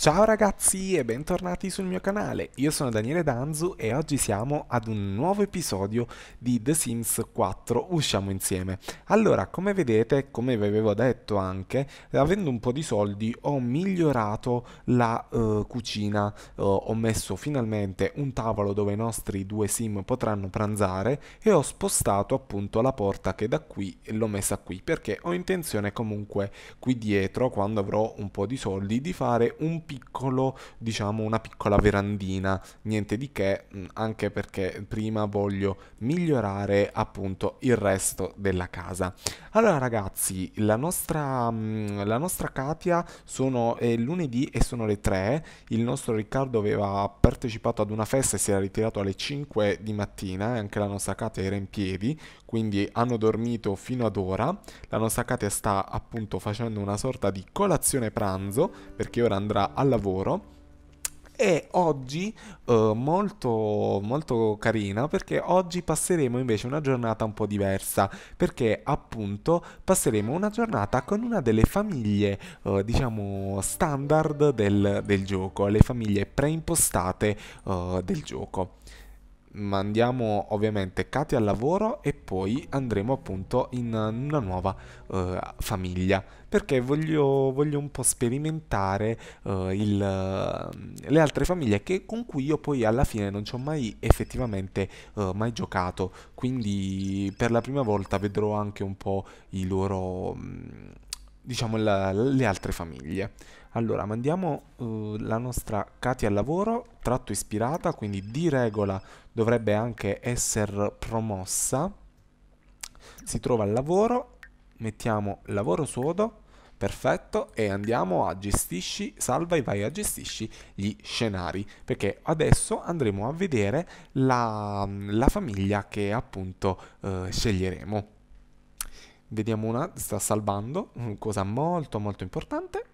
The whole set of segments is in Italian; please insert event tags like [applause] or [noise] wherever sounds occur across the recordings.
Ciao ragazzi e bentornati sul mio canale, io sono Daniele Danzu e oggi siamo ad un nuovo episodio di The Sims 4 Usciamo insieme. Allora, come vedete, come vi avevo detto anche, avendo un po' di soldi ho migliorato la uh, cucina, uh, ho messo finalmente un tavolo dove i nostri due Sim potranno pranzare e ho spostato appunto la porta che da qui l'ho messa qui perché ho intenzione comunque qui dietro, quando avrò un po' di soldi, di fare un piccolo, diciamo una piccola verandina, niente di che, mm, anche perché prima voglio migliorare appunto il resto della casa. Allora ragazzi, la nostra, mm, la nostra Katia sono è lunedì e sono le 3, il nostro Riccardo aveva partecipato ad una festa e si era ritirato alle 5 di mattina e anche la nostra Katia era in piedi, quindi hanno dormito fino ad ora, la nostra Katia sta appunto facendo una sorta di colazione pranzo perché ora andrà al lavoro e oggi eh, molto, molto carina perché oggi passeremo invece una giornata un po' diversa perché appunto passeremo una giornata con una delle famiglie eh, diciamo standard del, del, gioco le famiglie preimpostate eh, del gioco mandiamo ovviamente Katia al lavoro e poi andremo appunto in una nuova uh, famiglia perché voglio, voglio, un po' sperimentare uh, il, uh, le altre famiglie che, con cui io poi alla fine non ci ho mai effettivamente eh, mai giocato quindi per la prima volta vedrò anche un po' i loro mm, diciamo la, le altre famiglie allora, mandiamo uh, la nostra Katia al lavoro, tratto ispirata, quindi di regola dovrebbe anche essere promossa. Si trova al lavoro, mettiamo lavoro sodo, perfetto, e andiamo a gestisci, salva e vai a gestisci gli scenari, perché adesso andremo a vedere la, la famiglia che appunto uh, sceglieremo. Vediamo una, sta salvando, cosa molto molto importante,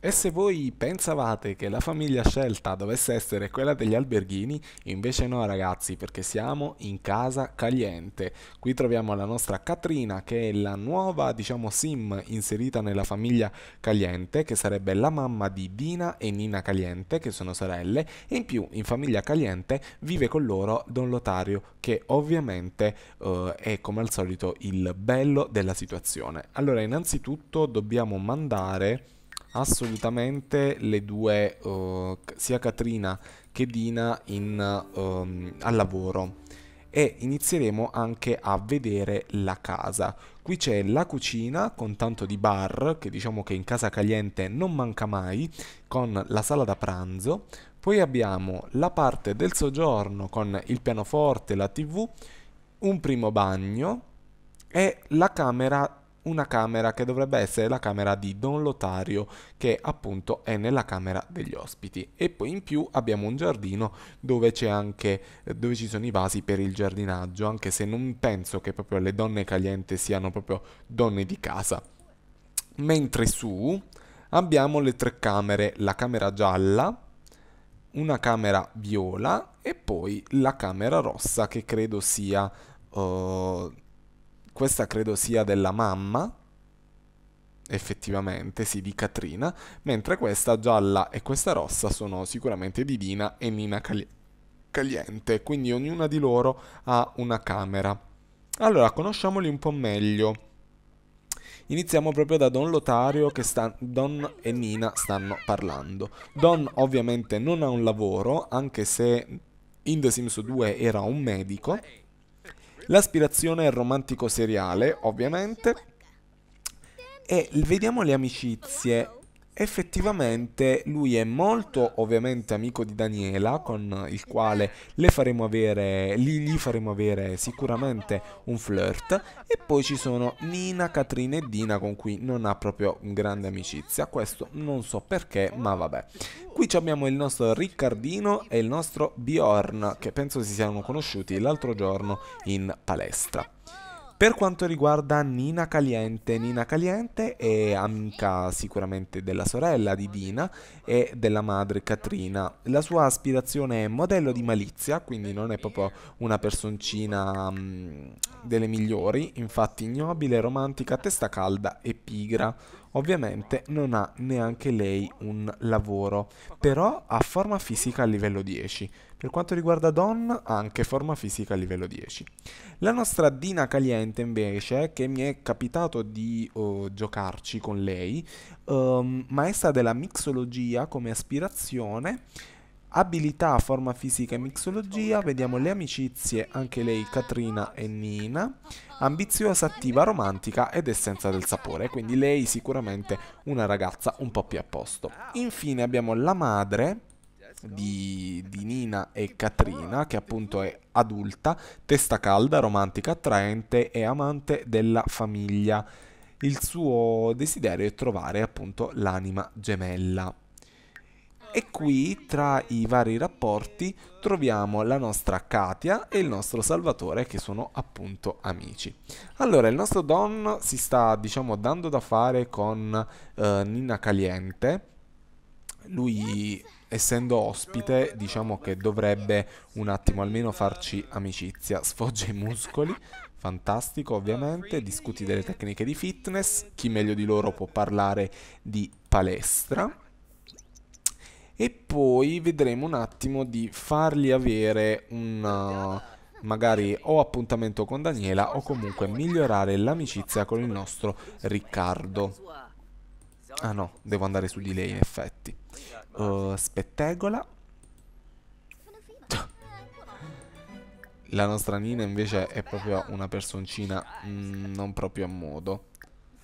e se voi pensavate che la famiglia scelta dovesse essere quella degli alberghini, invece no ragazzi, perché siamo in casa caliente. Qui troviamo la nostra Katrina, che è la nuova, diciamo, sim inserita nella famiglia caliente, che sarebbe la mamma di Dina e Nina Caliente, che sono sorelle, e in più in famiglia caliente vive con loro Don Lotario, che ovviamente eh, è come al solito il bello della situazione. Allora, innanzitutto dobbiamo mandare assolutamente le due, uh, sia Katrina che Dina, in, um, al lavoro e inizieremo anche a vedere la casa. Qui c'è la cucina con tanto di bar, che diciamo che in casa caliente non manca mai, con la sala da pranzo. Poi abbiamo la parte del soggiorno con il pianoforte, la tv, un primo bagno e la camera una camera che dovrebbe essere la camera di Don Lotario che appunto è nella camera degli ospiti e poi in più abbiamo un giardino dove c'è anche dove ci sono i vasi per il giardinaggio anche se non penso che proprio le donne caliente siano proprio donne di casa mentre su abbiamo le tre camere la camera gialla una camera viola e poi la camera rossa che credo sia uh, questa credo sia della mamma, effettivamente, sì, di Katrina, mentre questa gialla e questa rossa sono sicuramente di Dina e Nina Cali- Caliente, quindi ognuna di loro ha una camera. Allora, conosciamoli un po' meglio. Iniziamo proprio da Don Lotario che sta, Don e Nina stanno parlando. Don ovviamente non ha un lavoro, anche se in The Sims 2 era un medico, L'aspirazione è romantico seriale, ovviamente. E vediamo le amicizie effettivamente lui è molto ovviamente amico di Daniela con il quale le faremo avere lì gli faremo avere sicuramente un flirt e poi ci sono Nina, Catrina e Dina con cui non ha proprio grande amicizia questo non so perché ma vabbè qui abbiamo il nostro Riccardino e il nostro Bjorn che penso si siano conosciuti l'altro giorno in palestra per quanto riguarda Nina Caliente, Nina Caliente è amica sicuramente della sorella di Dina e della madre Katrina. La sua aspirazione è modello di malizia, quindi non è proprio una personcina mh, mm, delle migliori, infatti ignobile, romantica, testa calda e pigra. Ovviamente non ha neanche lei un lavoro, però ha forma fisica a livello 10 per quanto riguarda Don, anche forma fisica a livello 10. La nostra Dina Caliente invece, che mi è capitato di uh, giocarci con lei, um, maestra della mixologia come aspirazione, abilità, forma fisica e mixologia, vediamo le amicizie, anche lei Katrina e Nina, ambiziosa, attiva, romantica ed essenza del sapore, quindi lei sicuramente una ragazza un po' più a posto. Infine abbiamo la madre, di, di Nina e Katrina, che appunto è adulta, testa calda, romantica, attraente e amante della famiglia. Il suo desiderio è trovare appunto l'anima gemella. Ah, e qui tra i vari rapporti troviamo la nostra Katia e il nostro Salvatore che sono appunto amici. Allora il nostro Don si sta diciamo dando da fare con eh, Nina Caliente. Lui essendo ospite, diciamo che dovrebbe un attimo almeno farci amicizia, sfoggia i muscoli, fantastico ovviamente, discuti delle tecniche di fitness, chi meglio di loro può parlare di palestra e poi vedremo un attimo di fargli avere un uh, magari o appuntamento con Daniela o comunque migliorare l'amicizia con il nostro Riccardo. Ah no, devo andare su di lei in effetti. Uh, spettegola. La nostra Nina invece è proprio una personcina mm, non proprio a modo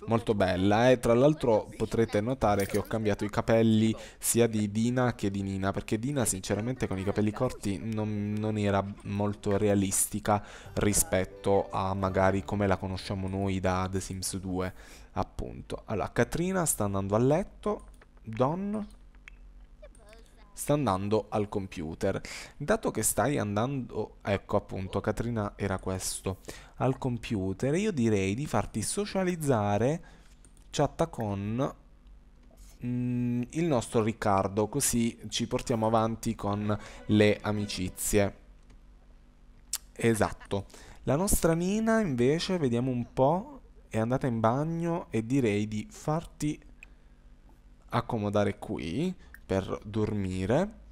molto bella e tra l'altro potrete notare che ho cambiato i capelli sia di Dina che di Nina perché Dina sinceramente con i capelli corti non, non era molto realistica rispetto a magari come la conosciamo noi da The Sims 2 appunto allora Katrina sta andando a letto Don sta andando al computer. Dato che stai andando, ecco appunto, Catrina era questo, al computer, io direi di farti socializzare chatta con mm, il nostro Riccardo, così ci portiamo avanti con le amicizie. Esatto. La nostra Nina invece, vediamo un po', è andata in bagno e direi di farti accomodare qui per dormire.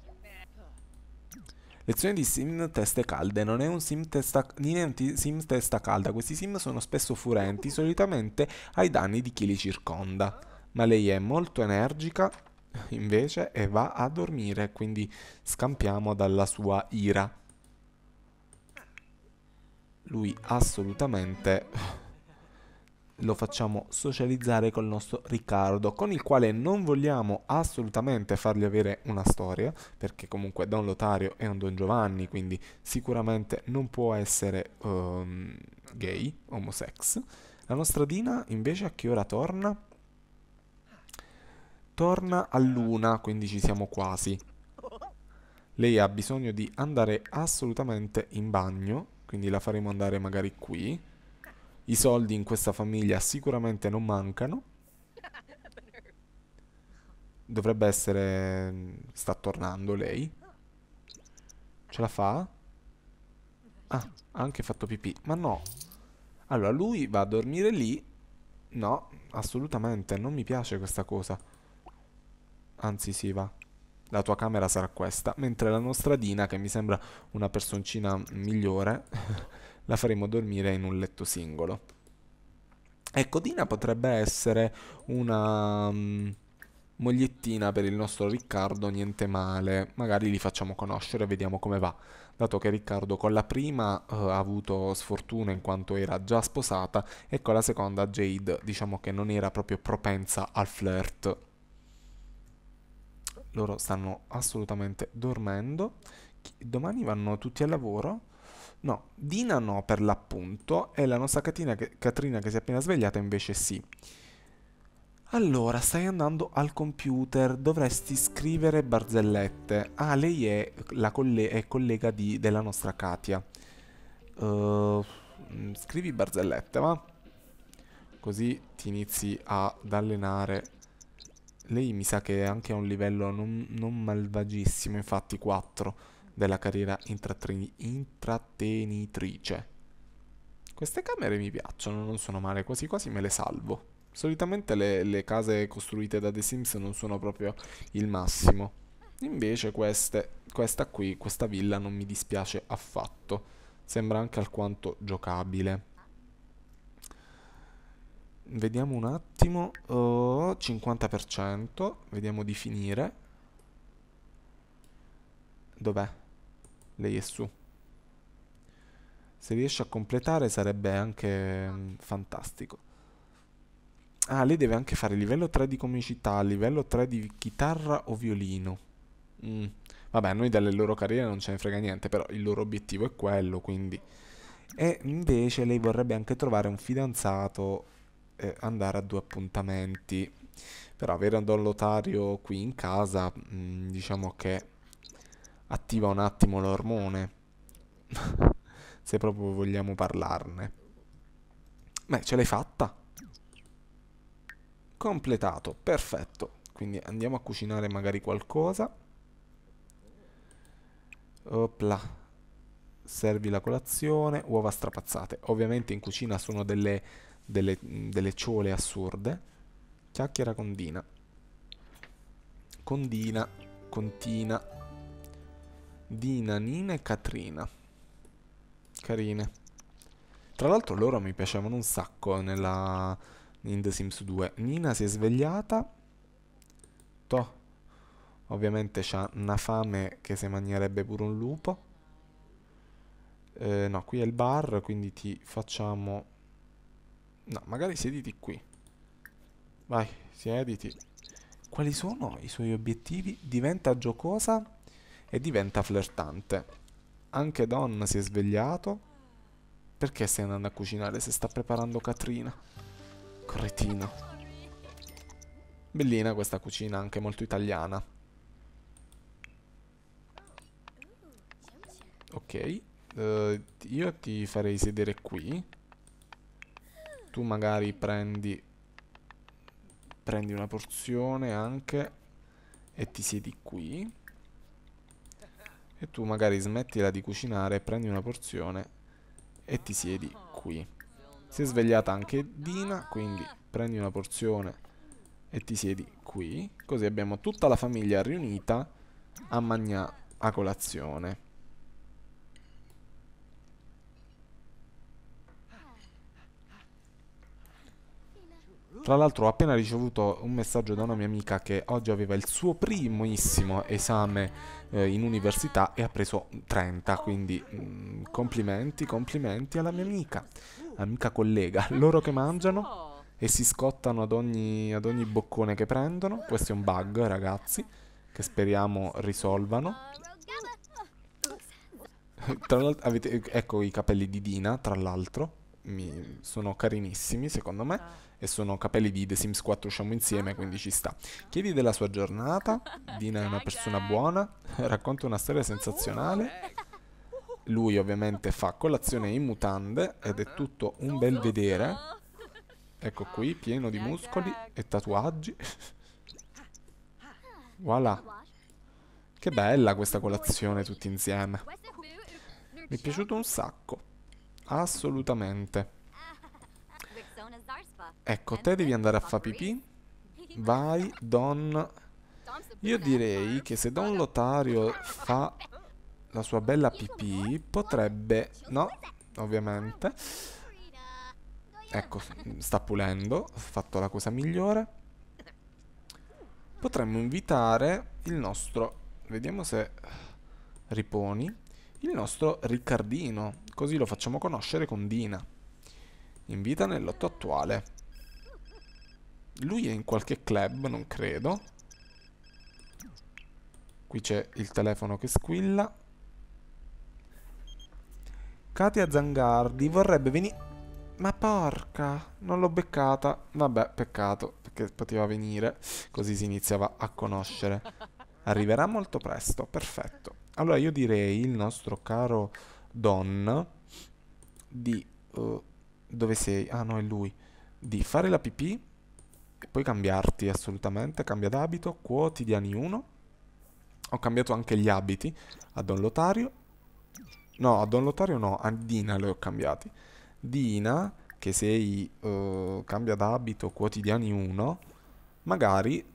Lezione di sim teste calde. Non è un sim testa, niente sim testa calda. Questi sim sono spesso furenti, solitamente ai danni di chi li circonda. Ma lei è molto energica invece e va a dormire, quindi scampiamo dalla sua ira. Lui assolutamente lo facciamo socializzare col nostro Riccardo, con il quale non vogliamo assolutamente fargli avere una storia, perché comunque Don Lotario è un Don Giovanni, quindi sicuramente non può essere um, gay, homosex. La nostra Dina invece a che ora torna? Torna a luna, quindi ci siamo quasi. Lei ha bisogno di andare assolutamente in bagno, quindi la faremo andare magari qui i soldi in questa famiglia sicuramente non mancano. Dovrebbe essere... Mm, sta tornando lei. Ce la fa? Ah, ha anche fatto pipì. Ma no. Allora, lui va a dormire lì. No, assolutamente, non mi piace questa cosa. Anzi, sì, va. La tua camera sarà questa, mentre la nostra Dina, che mi sembra una personcina migliore... [laughs] la faremo dormire in un letto singolo. Ecco, Dina potrebbe essere una um, mogliettina per il nostro Riccardo, niente male. Magari li facciamo conoscere e vediamo come va. Dato che Riccardo con la prima uh, ha avuto sfortuna in quanto era già sposata e con la seconda Jade diciamo che non era proprio propensa al flirt. Loro stanno assolutamente dormendo. Domani vanno tutti al lavoro No, Dina no per l'appunto e la nostra Catrina che, Catrina che si è appena svegliata invece sì. Allora, stai andando al computer, dovresti scrivere barzellette. Ah, lei è, colle è collega di, della nostra Katia. Uh, scrivi barzellette, va? Così ti inizi ad allenare. Lei mi sa che è anche a un livello non, non malvagissimo, infatti 4. 4 della carriera intratteni- intrattenitrice. Queste camere mi piacciono, non sono male, quasi quasi me le salvo. Solitamente le, le case costruite da The Sims non sono proprio il massimo. Invece queste, questa qui, questa villa non mi dispiace affatto. Sembra anche alquanto giocabile. Vediamo un attimo, oh, 50%, vediamo di finire. Dov'è? Lei è su. Se riesce a completare sarebbe anche mh, mm, fantastico. Ah, lei deve anche fare livello 3 di comicità, livello 3 di chitarra o violino. Mm. Vabbè, a noi dalle loro carriere non ce ne frega niente, però il loro obiettivo è quello, quindi... E invece lei vorrebbe anche trovare un fidanzato, e andare a due appuntamenti. Però avere un Don Lotario qui in casa, mh, mm, diciamo che attiva un attimo l'ormone, [laughs] se proprio vogliamo parlarne. Beh, ce l'hai fatta. Completato, perfetto. Quindi andiamo a cucinare magari qualcosa. Opla. Servi la colazione, uova strapazzate. Ovviamente in cucina sono delle, delle, delle ciole assurde. Chiacchiera con Dina. Condina, contina, con Dina, Nina e Katrina. Carine. Tra l'altro loro mi piacevano un sacco nella... in The Sims 2. Nina si è svegliata. Toh. Ovviamente c'ha una fame che se mangerebbe pure un lupo. Eh, no, qui è il bar, quindi ti facciamo... No, magari siediti qui. Vai, siediti. Quali sono i suoi obiettivi? Diventa giocosa e diventa flirtante. Anche Don si è svegliato. Perché stai andando a cucinare se sta preparando Katrina? Cretino. Bellina questa cucina, anche molto italiana. Ok. Uh, io ti farei sedere qui. Tu magari prendi... Prendi una porzione anche e ti siedi qui e tu magari smettila di cucinare, prendi una porzione e ti siedi qui. Si è svegliata anche Dina, quindi prendi una porzione e ti siedi qui, così abbiamo tutta la famiglia riunita a, mangiare a colazione. Tra l'altro ho appena ricevuto un messaggio da una mia amica che oggi aveva il suo primissimo esame eh, in università e ha preso 30, quindi mh, mm, complimenti, complimenti alla mia amica, amica collega, loro che mangiano e si scottano ad ogni, ad ogni boccone che prendono, questo è un bug ragazzi, che speriamo risolvano. tra l'altro, ecco i capelli di Dina, tra l'altro, mi, sono carinissimi secondo me ah. e sono capelli di The Sims 4 usciamo insieme ah. quindi ci sta chiedi della sua giornata [laughs] Dina è una persona buona [laughs] racconta una storia sensazionale lui ovviamente fa colazione in mutande ed è tutto un bel vedere ecco qui pieno di muscoli e tatuaggi ah, [laughs] voilà che bella questa colazione tutti insieme mi è piaciuto un sacco Assolutamente. Ecco, ecco, te devi andare a fa pipì. Vai, Don... Io direi che se Don Lotario fa la sua bella pipì, potrebbe... No, ovviamente. Ecco, sta pulendo, ha fatto la cosa migliore. Potremmo invitare il nostro... Vediamo se riponi il nostro Riccardino, così lo facciamo conoscere con Dina. In vita nel lotto attuale. Lui è in qualche club, non credo. Qui c'è il telefono che squilla. Katia Zangardi vorrebbe venire... Ma porca, non l'ho beccata. Vabbè, peccato, perché poteva venire. Così si iniziava a conoscere. Arriverà molto presto, perfetto. Allora io direi il nostro caro Don di... Uh, dove sei? Ah no, è lui. Di fare la pipì, e poi cambiarti assolutamente, cambia d'abito, quotidiani 1. Ho cambiato anche gli abiti a Don Lotario. No, a Don Lotario no, a Dina le ho cambiati. Dina, che sei... Uh, cambia d'abito, quotidiani 1. Magari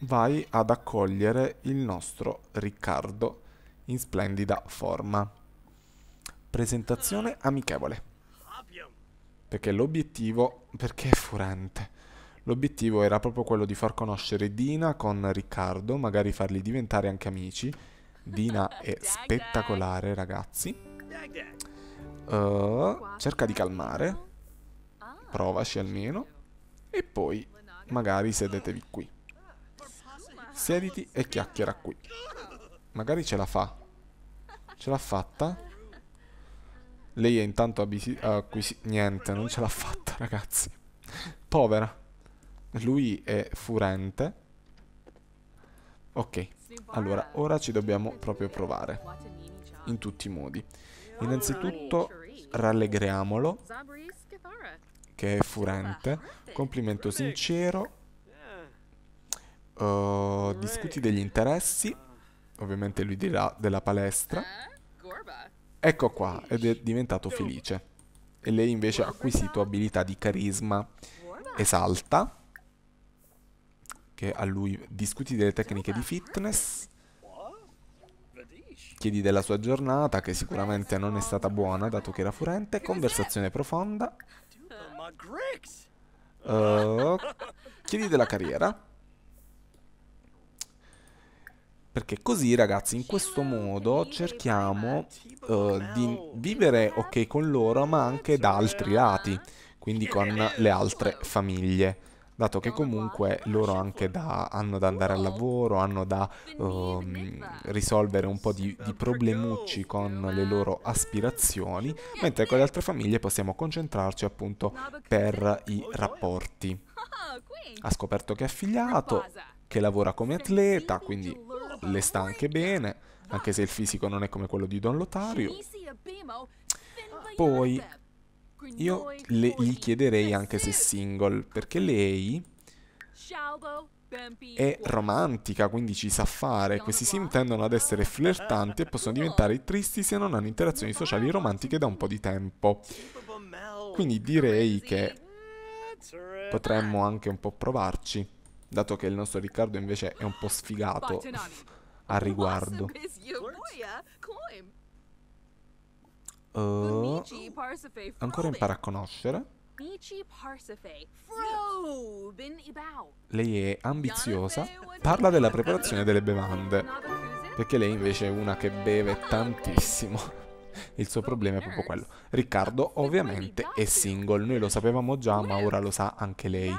vai ad accogliere il nostro Riccardo in splendida forma. Presentazione amichevole. Perché l'obiettivo... perché è furente? L'obiettivo era proprio quello di far conoscere Dina con Riccardo, magari farli diventare anche amici. Dina [laughs] è spettacolare, ragazzi. Uh, cerca di calmare. Ah. Provaci almeno. E poi magari sedetevi qui. Siediti e chiacchiera qui. Magari ce la fa. Ce l'ha fatta? Lei è intanto acquisita... Niente, non ce l'ha fatta, ragazzi. Povera. Lui è furente. Ok, allora, ora ci dobbiamo proprio provare. In tutti i modi. Innanzitutto, rallegriamolo. Che è furente. Complimento sincero eh, discuti degli interessi. Ovviamente lui dirà della palestra. Ecco qua, ed è diventato felice. E lei invece ha acquisito abilità di carisma esalta. Che a lui discuti delle tecniche di fitness. Chiedi della sua giornata, che sicuramente non è stata buona, dato che era furente. Conversazione profonda. Uh, chiedi della carriera. Perché così ragazzi in questo modo cerchiamo uh, di vivere ok con loro ma anche da altri lati, quindi con le altre famiglie, dato che comunque loro anche da, hanno da andare al lavoro, hanno da uh, risolvere un po' di, di problemucci con le loro aspirazioni, mentre con le altre famiglie possiamo concentrarci appunto per i rapporti. Ha scoperto che è affiliato, che lavora come atleta, quindi le sta anche bene, anche se il fisico non è come quello di Don Lotario. Poi io le, gli chiederei anche se è single, perché lei è romantica, quindi ci sa fare. Questi sim tendono ad essere flirtanti e possono diventare tristi se non hanno interazioni sociali romantiche da un po' di tempo. Quindi direi che potremmo anche un po' provarci dato che il nostro Riccardo invece è un po' sfigato a riguardo. Uh, ancora impara a conoscere. Lei è ambiziosa, parla della preparazione delle bevande, perché lei invece è una che beve ah, tantissimo. Il suo oh, problema è proprio quello. Riccardo ovviamente è single, noi lo sapevamo già, ma ora lo sa anche lei.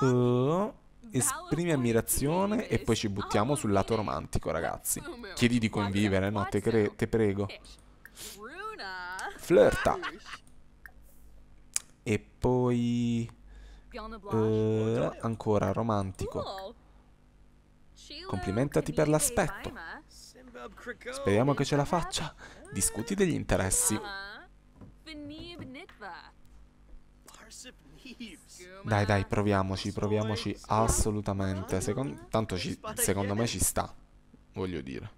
Ehm, esprimi ammirazione e poi ci buttiamo oh, sul lato romantico, ragazzi. Oh, Chiedi di convivere, no? Te, cre- te prego. Eh, Flirta. E poi... Uh, ancora romantico. Complimentati per l'aspetto. Speriamo che ce la faccia. Discuti degli interessi. Uh-huh. Dai, dai, proviamoci, proviamoci assolutamente. Secondo, tanto ci, secondo me ci sta, voglio dire.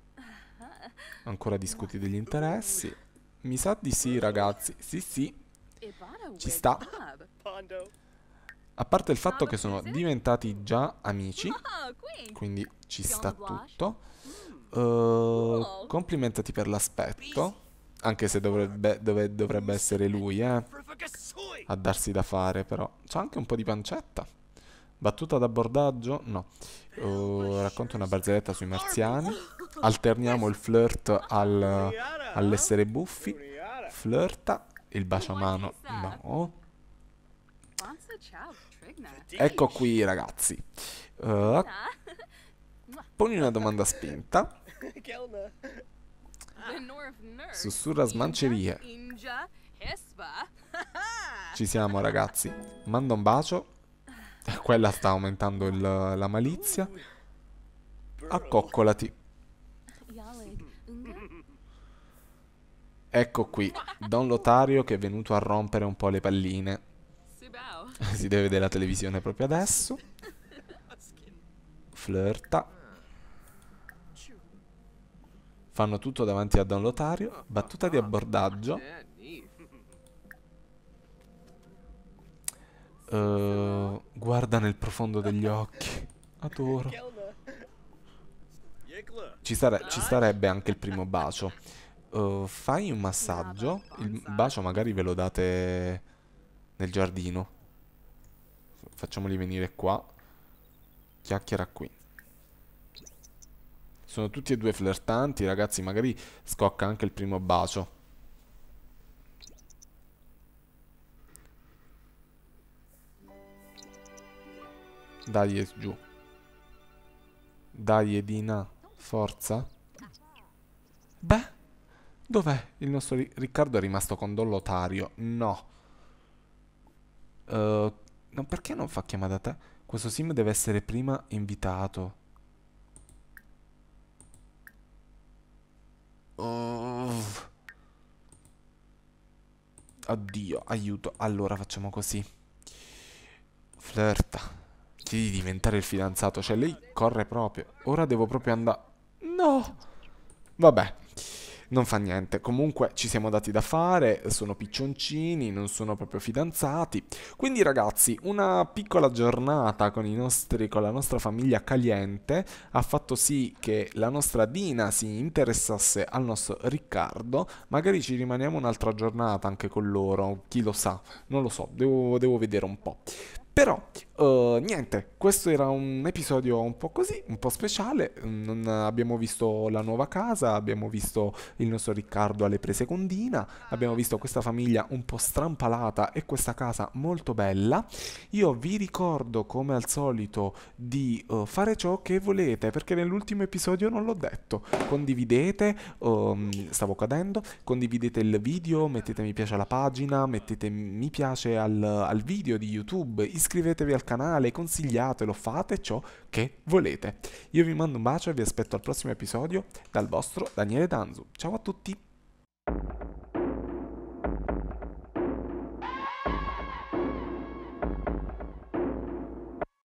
Ancora discuti degli interessi. Mi sa di sì, ragazzi. Sì, sì. Ci sta. A parte il fatto che sono diventati già amici, quindi ci sta tutto. Uh, ehm, complimentati per l'aspetto. Anche se dovrebbe, dove, dovrebbe essere lui, eh. A darsi da fare, però. C'ha anche un po' di pancetta. Battuta d'abbordaggio? No. Uh, oh, racconto una barzelletta sui marziani. Alterniamo il flirt al, all'essere buffi. Flirta. Il bacio a mano. No. Ecco qui, ragazzi. Uh, poni una domanda spinta. Sussurra smancerie. [laughs] Ci siamo ragazzi. Manda un bacio. Quella sta aumentando il, la malizia. Accoccolati. Ecco qui, Don Lotario che è venuto a rompere un po' le palline. [laughs] si deve vedere la televisione proprio adesso. [laughs] Flirta. Fanno tutto davanti a Don Lotario. Battuta di abbordaggio. Uh, guarda nel profondo degli occhi. Adoro. Ci, sare ci starebbe anche il primo bacio. Uh, fai un massaggio. Il bacio magari ve lo date nel giardino. Facciamoli venire qua. Chiacchiera qui. Sono tutti e due flirtanti, ragazzi, magari scocca anche il primo bacio. Dai, es giù. Dai, Edina, forza. Beh, dov'è? Il nostro ri Riccardo è rimasto con Dollotario. No. Uh, no, perché non fa chiamata a te? Questo sim deve essere prima invitato. Uff. Oh. Oddio, aiuto. Allora facciamo così. Flirta. Chiedi di diventare il fidanzato. Cioè, lei corre proprio. Ora devo proprio andare... No! Vabbè non fa niente. Comunque ci siamo dati da fare, sono piccioncini, non sono proprio fidanzati. Quindi ragazzi, una piccola giornata con, nostri, con la nostra famiglia caliente ha fatto sì che la nostra Dina si interessasse al nostro Riccardo. Magari ci rimaniamo un'altra giornata anche con loro, chi lo sa, non lo so, devo, devo vedere un po'. Però, uh, niente, questo era un episodio un po' così, un po' speciale. Non abbiamo visto la nuova casa, abbiamo visto il nostro Riccardo alle prese con Dina, abbiamo visto questa famiglia un po' strampalata e questa casa molto bella. Io vi ricordo, come al solito, di uh, fare ciò che volete, perché nell'ultimo episodio non l'ho detto. Condividete, um, stavo cadendo, condividete il video, mettete mi piace alla pagina, mettete mi piace al, al video di YouTube, iscrivetevi al canale, consigliatelo, fate ciò che volete. Io vi mando un bacio e vi aspetto al prossimo episodio dal vostro Daniele Danzu. Ciao a tutti!